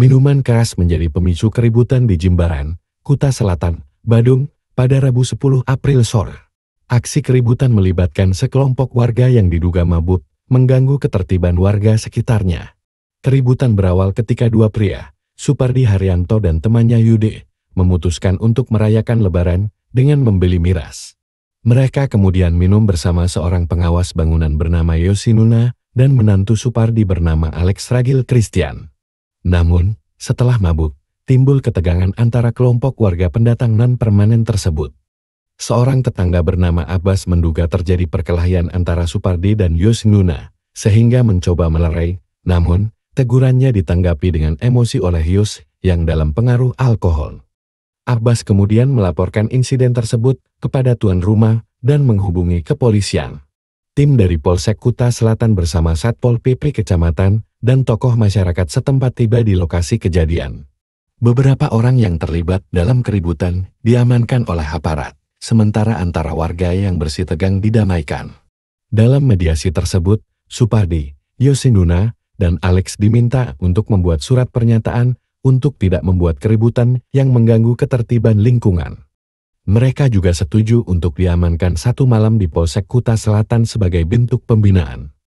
Minuman keras menjadi pemicu keributan di Jimbaran, Kuta Selatan, Badung, pada Rabu 10 April sore. Aksi keributan melibatkan sekelompok warga yang diduga mabuk, mengganggu ketertiban warga sekitarnya. Keributan berawal ketika dua pria, Supardi Haryanto dan temannya Yude, memutuskan untuk merayakan lebaran dengan membeli miras. Mereka kemudian minum bersama seorang pengawas bangunan bernama Yosinuna dan menantu Supardi bernama Alex Ragil Christian. Namun, setelah mabuk, timbul ketegangan antara kelompok warga pendatang non-permanen tersebut. Seorang tetangga bernama Abbas menduga terjadi perkelahian antara Supardi dan Yus Nuna, sehingga mencoba melerai, namun, tegurannya ditanggapi dengan emosi oleh Yus yang dalam pengaruh alkohol. Abbas kemudian melaporkan insiden tersebut kepada tuan rumah dan menghubungi kepolisian. Tim dari Polsek Kuta Selatan bersama Satpol PP Kecamatan dan tokoh masyarakat setempat tiba di lokasi kejadian. Beberapa orang yang terlibat dalam keributan diamankan oleh aparat, sementara antara warga yang bersih tegang didamaikan. Dalam mediasi tersebut, Supardi, Yosinduna, dan Alex diminta untuk membuat surat pernyataan untuk tidak membuat keributan yang mengganggu ketertiban lingkungan. Mereka juga setuju untuk diamankan satu malam di Polsek Kuta Selatan sebagai bentuk pembinaan.